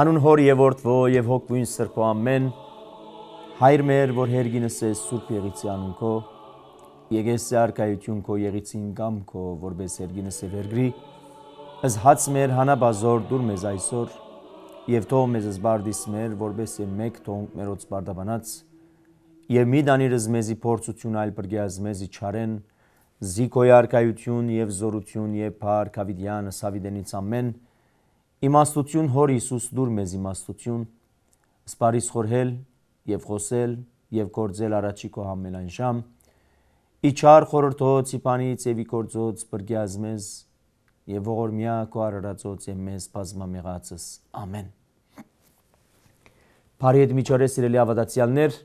Հանուն հոր եւ որդվո եւ հոգույն սրբո ամեն։ Հայր մեր, որ հերգինս ես Սուրբ Եղիցի անուն քո, եկես սարկայություն քո Եղիցին կամ քո, որբես հերգինս է վերգրի, ըզ հաց մեր հանաբազոր դուր մեզ այսօր եւ թող մեզ զբարդիս մեր, որբես է մեկ թողնք մերոց բարդաբանած եւ մի դանիրս մեզի փորձություն այլ բրգյազ մեզի չարեն զիքոյ արկայություն եւ զորություն եւ փառք ավիդյան սավիդենից ամեն Իմաստություն Հոր Հիսուս դուր մեզ իմաստություն, սպարիս խորհել եւ խոսել եւ գործել առաջի քո ամենայն ժամ։ Իչար խորհրդոց իբանից եւ իգործոց բրգյազ մեզ եւ ողորմյա քո արարածոց եւ մեզ բազմամեղածս։ Ամեն։ Բարի այդ միջօրե սիրելի ավադացյալներ,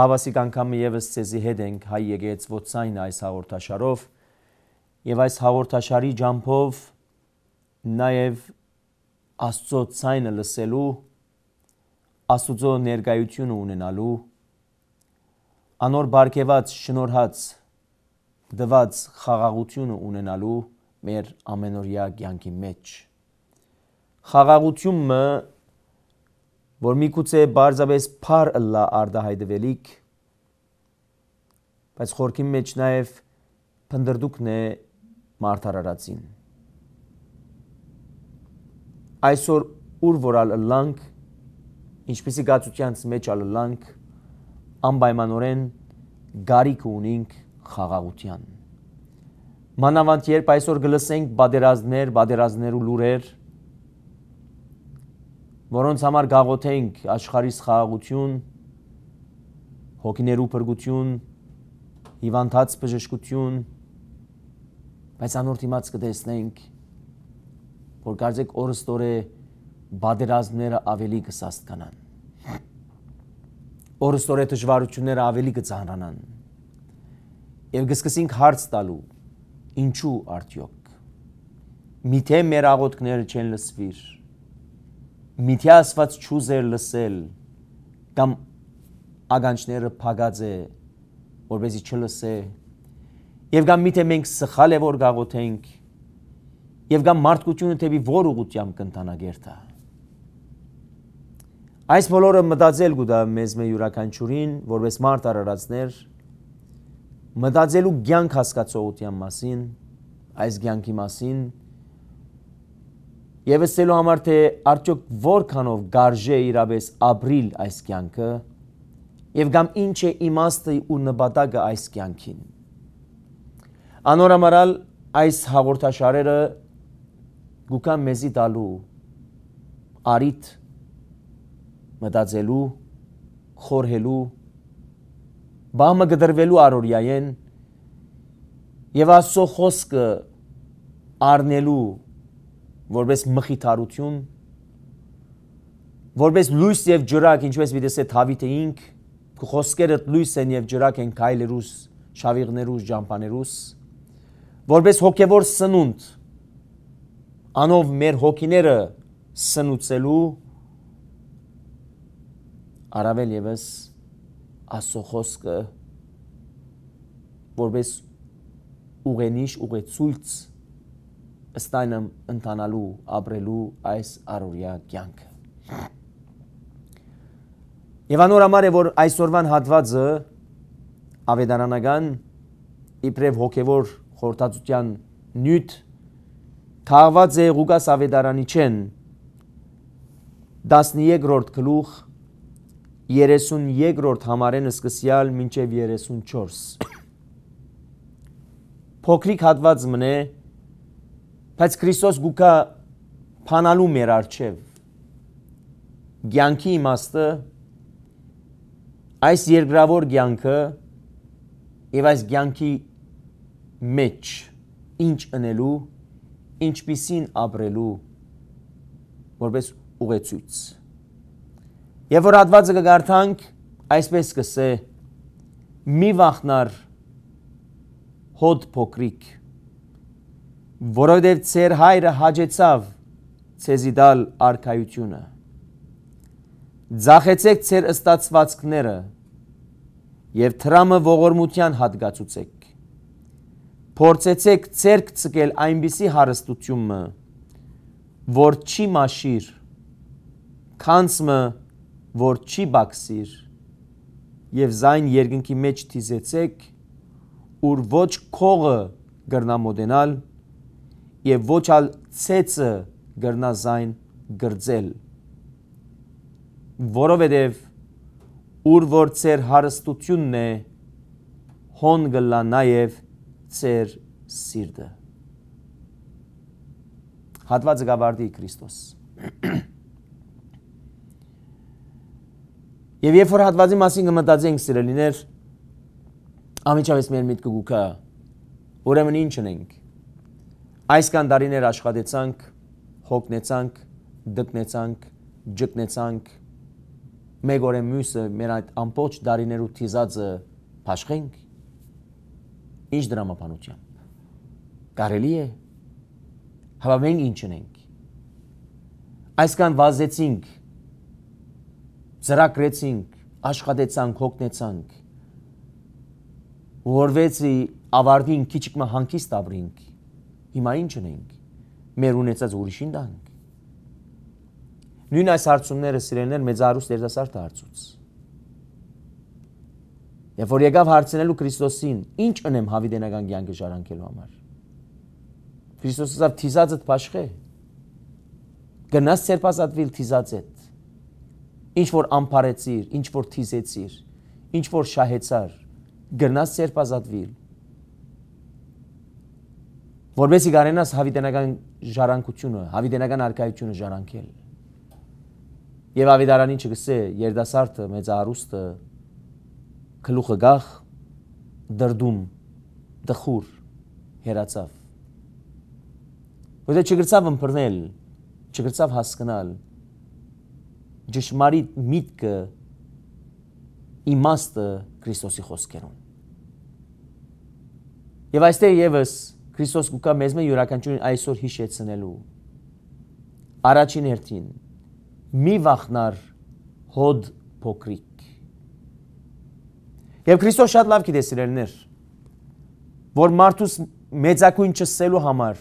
ահավասիկ անգամը եւս ցեզի հետ ենք հայ եկեց ոցայն այս հաղորդաշարով եւ այս հաղորդաշարի ջամփով նաեւ Աստծո ցայնը լսելու, Աստուծո ներկայությունը ունենալու, անոր բարգեված, շնորհած, դված խաղաղությունը ունենալու մեր ամենօրյա կյանքի մեջ։ Խաղաղությունը, որ միգուցե բարձավես փար լա արդահայտվելիք, բայց խորքի մեջ նաև փնդրդուկն է մարտարարածին այսօր ուր որ ալլանք, ինչպիսի գացությանց մեջ ալլանք, անպայմանորեն գարիք ունենք խաղաղության։ Մանավանդ երբ այսօր գլսենք բادرազներ, բادرազներու լուրեր, որոնց համար գաղութենք աշխարհիս խաղաղություն, հոգիներու փրկություն, հիվանդաց բժշկություն, բայց անոր դիմաց կտեսնենք որ կարծեք օրստորե բادرազմները ավելի կսաստկանան։ Օրստորե դժվարությունները ավելի կծանրանան։ Եվ գսկսենք հարց տալու. ինչու արդյոք։ Միթե մեր աղոթքները չեն լսվիր։ Միթե ասված չուզեր լսել կամ ագանչները փագած է որպեսի չլսե։ Եվ կամ միթե մենք սխալ է որ գաղոթենք եւ գա մարդկությունը թեպի որ ուղությամբ կընթանա գերտա։ Այս բոլորը մտածել գուտա մեզ մեր յուրաքանչյուրին, որպես մարդ արարածներ, մտածելու ցանկ հասկացողության մասին, այս ցանկի մասին, եւ ասելու համար թե արդյոք որքանով գարժե իրապես ապրիլ այս ցանկը, եւ կամ ինչ է իմաստը ու նպատակը այս ցանկին։ Անորամարալ այս հաղորդաշարերը գուկա մեզի տալու արիտ մտածելու խորհելու բամը գդրվելու արորյայեն եւ աստծո խոսքը առնելու որպես մխիթարություն որպես լույս եւ ջրակ ինչպես միտես է Դավիթը ինք խոսքերը լույս են եւ ջրակ են քայլերուս շավիղներուս ջամփաներուս որպես հոգևոր սնունդ անով մեր հոգիները սնուցելու առավել եւս աստծո խոսքը որպես ուղենիշ ուղեցույց ըստ այնմ ընտանալու ապրելու այս առօրյա կյանքը Եվ անոր համար է որ այսօրվան հատվածը ավետարանական իբրև հոգևոր խորհրդածության նյութ թաղված է Ղուկաս Ավետարանիչեն 13-րդ գլուխ 33-րդ համարեն սկսյալ մինչև 34 փոքրիկ հատված մնե բայց Քրիստոս գուկա փանալու մեր արչև ցանկի իմաստը այս երկրավոր ցանկը եւ այս ցանկի մեջ ինչ ընելու ինչպիսին ապրելու որպես ուղեցույց։ Եվ որ հատվածը կգարթանք, այսպես կսե մի վախնար հոդ փոքրիկ, որովհետև ծեր հայրը հաջեցավ ցեզի դալ արքայությունը։ Ձախեցեք ծեր ըստացվածքները եւ թրամը ողորմության հատկացուցեք փորձեցեք ցերկ ցկել այնպիսի հարստությունը, որ չի մաշիր, քանցմը, որ չի բաքսիր, եւ զայն երկնքի մեջ թիզեցեք, ուր ոչ քողը գրնա մոդենալ եւ ոչ ալ ցեցը գրնա զայն գրձել որովհետև ուր որ ծեր հարստությունն է հոն գլա նաև ծեր սիրտը։ Հատվածը գավարդի Քրիստոս։ Եվ երբ որ հատվածի մասին կմտածենք սիրելիներ, ամիջավես մեր միտքը գուքա, ուրեմն ինչ ունենք։ Այս կան դարիներ աշխատեցանք, հոգնեցանք, դտնեցանք, ջտնեցանք, մեկ օրը մյուսը մեր այդ ամբողջ դարիներու թիզածը փաշխենք Ինչ դրամապանությամբ։ Կարելի է։ Հավա մենք ինչ ունենք։ Այսքան վազեցինք, ծրակրեցինք, աշխատեցանք, հոգնեցանք, որվեցի ավարդին քիչիկմա հանգիստ ապրինք։ Հիմա ինչ ունենք։ Մեր ունեցած ուրիշին դանք։ Նույն այս հարցումները սիրելներ մեծ արուստ երիտասարդ հարցուց։ Երբ որ եկավ հարցնելու Քրիստոսին, ինչ ընեմ հավիտենական կյանքը ժառանգելու համար։ Քրիստոսը ասավ՝ «Թիզածդ փաշխե»։ Գնաս ծերպազատվիլ թիզածդ։ Ինչ որ ամփարեցիր, ինչ որ թիզեցիր, ինչ որ շահեցար, գնաս ծերպազատվիլ։ Որբեսի գարենաս հավիտենական ժառանգությունը, հավիտենական արքայությունը ժառանգել։ Եվ ավիդարանին չգսե երդասարտը, մեծ արուստը, գլուխը գախ դրդում դխուր հերացավ որտեղ չգրծավ ըմբռնել չգրծավ հասկանալ ճշմարիտ միտքը իմաստը Քրիստոսի խոսքերուն Եվ այստեղ եւս Քրիստոս կուկա մեզ մե յուրականչուն այսօր հիշեցնելու։ Առաջին հերթին մի վախնար հոդ փոքրիկ Եվ Քրիստոս շատ լավ գիտես իրեններ, որ մարդուս մեծակույն չսելու համար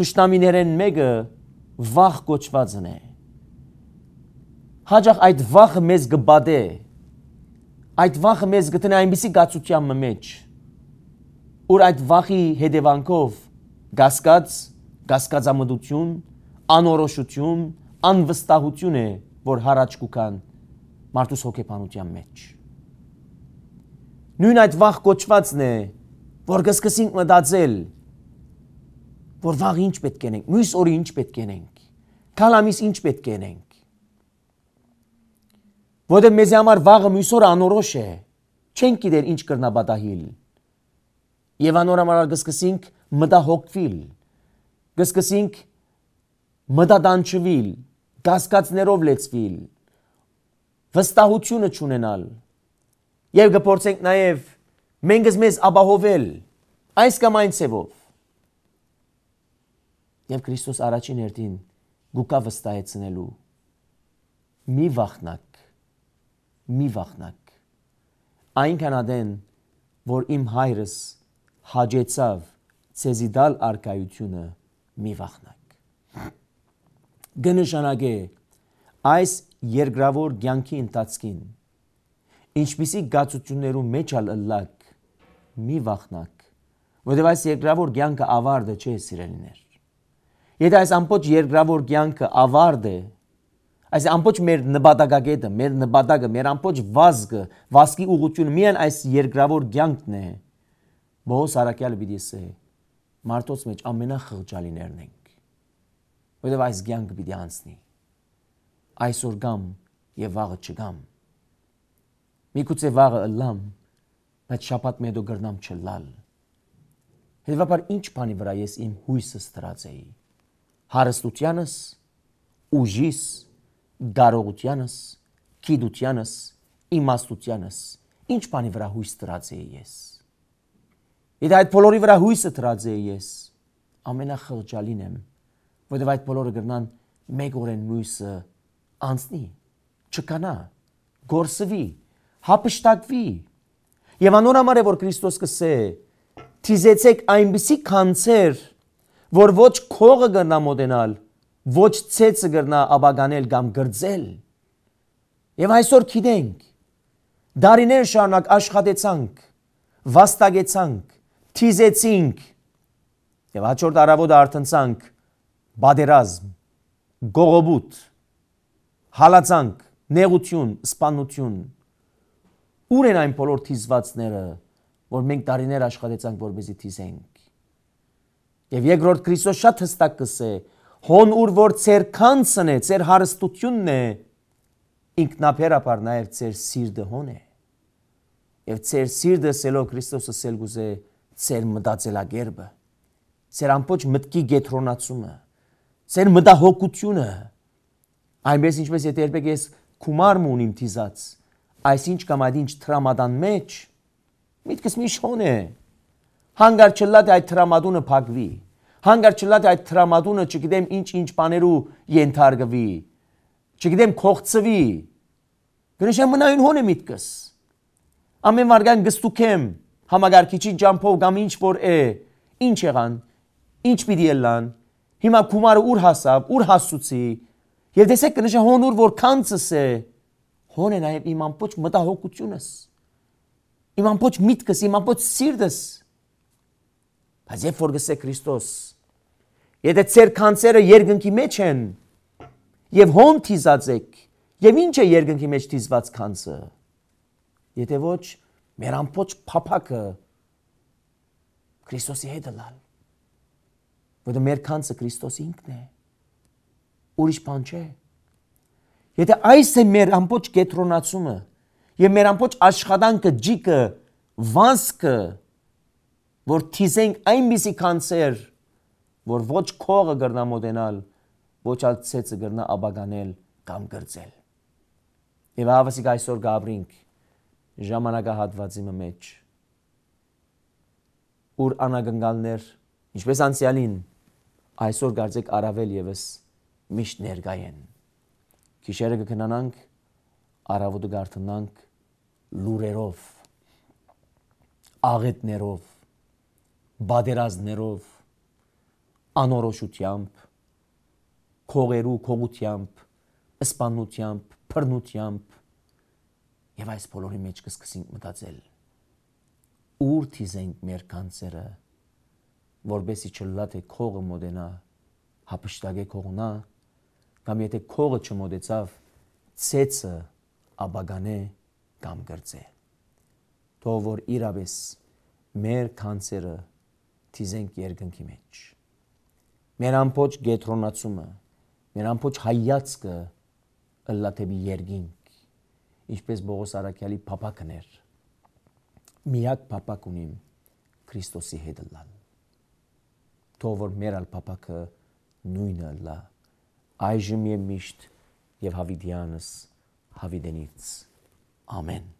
թշնամիներեն մեկը վախ կոչվածն է։ Հաջախ այդ վախը մեզ գբադե, այդ վախը մեզ գտնե այնպիսի գացությամը մեջ, որ այդ վախի հետևանքով գասկած, գասկածամդություն, անորոշություն, անվստահություն է, որ հարաճ կուքան մարդուս հոգեբանության մեջ նույն այդ վախ կոչվածն է, որ կսկսենք մտածել, որ վաղ ինչ պետք ենենք, մյուս օրը ինչ պետք ենենք, կալամիս ինչ պետք ենենք։ Որդը մեզի համար վաղը մյուս օրը անորոշ է, չենք գիտեր ինչ կրնա բադահիլ։ Եվ անոր համար գսկսենք մտահոգվիլ, գսկսենք մտադանչվիլ, գասկացներով լեցվիլ, վստահությունը չունենալ, Եվ գործենք նաև մենք մեզ ապահովել այս կամ այն ցևով։ Եվ Քրիստոս առաջին հերթին գուկա վստահեցնելու մի վախնակ, մի վախնակ։ Այնքան ադեն, որ իմ հայրս հաջեցավ ցեզի դալ արկայությունը մի վախնակ։ Գնշանագե այս երկրավոր ցանկի ընթացքին ինչպիսի գացություններու մեջ ալ ըլլակ, մի վախնակ, որտեղ այս երկրավոր կյանքը ավարդը չէ սիրելիներ։ Եթե այս ամբողջ երկրավոր կյանքը ավարդ է, այս ամբողջ մեր նպատակագետը, մեր նպատակը, մեր ամբողջ վազգը, վազքի ուղությունը միայն այս երկրավոր կյանքն է։ Բոս Արաքյալը պիտի ասե. մարդոց մեջ ամենախղճալիներն ենք։ Որտեղ այս կյանքը պիտի անցնի։ Այսօր գամ եւ վաղը չգամ։ Միգուցե վաղը լամ, բայց շաբաթ մեդո գրնամ չլալ։ Հետևաբար ինչ բանի վրա ես իմ հույսը ստրած էի։ Հարստությանս, ուժիս, գարողությանս, քիդությանս, իմաստությանս, ինչ բանի վրա հույս ստրած էի ես։ Եթե այդ բոլորի վրա հույսը ստրած էի ես, ամենախղճալին եմ, որովհետև այդ բոլորը գրնան մեկ օրեն մույսը անցնի, չկանա, գործվի, հապշտակվի։ Եվ անոր համար է որ Քրիստոս կսե. Թիզեցեք այնպիսի քանցեր, որ ոչ քողը գնա մոդենալ, ոչ ցեցը գնա աբագանել կամ գրձել։ Եվ այսօր գիտենք, դարիներ շարունակ աշխատեցանք, վաստակեցանք, թիզեցինք, եւ հաջորդ առավոտը արթնցանք բادرազմ, գողոբուտ, հալածանք, նեղություն, սպանություն Ո՞ւր են այն բոլոր թիզվածները, որ մենք տարիներ աշխատեցանք, որպեսզի թիզենք։ Եվ երկրորդ Քրիստոս շատ հստակ կսե. հոն ուր որ ցեր քանցն է, ցեր հարստությունն է, ինքնաբերաբար նաև ցեր սիրտը հոն է։ Եվ ցեր սիրտը սելով Քրիստոսը սել գուզե ցեր մտածելակերպը, ցեր ամբողջ մտքի գետրոնացումը, ցեր մտահոգությունը։ Այնպես ինչպես եթե երբեք ես գումար ունիմ թիզած, այս ինչ կամ այդ ինչ տրամադան մեջ միտքս մի շոն է հանգար չլատ այդ տրամադունը փակվի հանգար չլատ այդ տրամադունը չգիտեմ ինչ ինչ բաներու ենթարկվի չգիտեմ կողծվի գրեշեմ մնային հոն է միտքս ամեն վարգան գստուքեմ համագարկիչի ջամփով կամ ինչ որ է ինչ եղան ինչ պիտի ելան հիմա գումարը ուր հասավ ուր հասուցի եւ դեսեք կնշե հոնուր որ քանցս է հոն է նաև իմ ամբողջ մտահոգությունս, իմ ամբողջ միտքս, իմ ամբողջ սիրտս։ Բայց երբ որ գսե Քրիստոս, եթե ծեր քանցերը երկնքի մեջ են, եւ հոն թիզած եք, եւ ինչ է երկնքի մեջ թիզված քանցը։ Եթե ոչ, մեր ամբողջ փափակը Քրիստոսի հետ լալ։ Որտեղ մեր քանցը Քրիստոսի ինքն է։ Ուրիշ բան չէ։ Եթե այս է մեր ամբողջ կետրոնացումը եւ մեր ամբողջ աշխատանքը, ջիկը, վանսկը, որ թիզենք այնպիսի կանցեր, որ ոչ քողը գրնա մոտենալ, ոչ այլ ցեցը գրնա աբագանել կամ գրծել։ Եվ հավասիկ այսօր գաբրինք ժամանակահատվածի մեջ ուր անագնգալներ, ինչպես անցյալին, այսօր գարձեք առավել եւս միշտ ներգայ են։ Գիշերը կքնանանք, առավոտը գարթնանք լուրերով, աղետներով, բادرազներով, անորոշությամբ, քողերու քողությամբ, սպանությամբ, բռնությամբ եւ այս բոլորի մեջ կսկսենք մտածել ուր դիզենք մեր կանցերը որբեսի չլա թե քողը մոդենա հապշտագե քողնա Կամ եթե քողը չմոդեցավ ցեցը աբագանե կամ գրծե։ Թող որ իրավես մեր քանսերը թիզենք երկնքի մեջ։ Մեր ամբողջ գետրոնացումը, մեր ամբողջ հայացքը ըլլաթեբի երկինք, ինչպես Բողոս Արաքյալի փապակն էր։ Միակ փապակ ունիմ Քրիստոսի հետ լան։ Թող որ մեր ալ փապակը նույնը լա այժմ եւ միշտ եւ հավիտյանս հավիտենից ամեն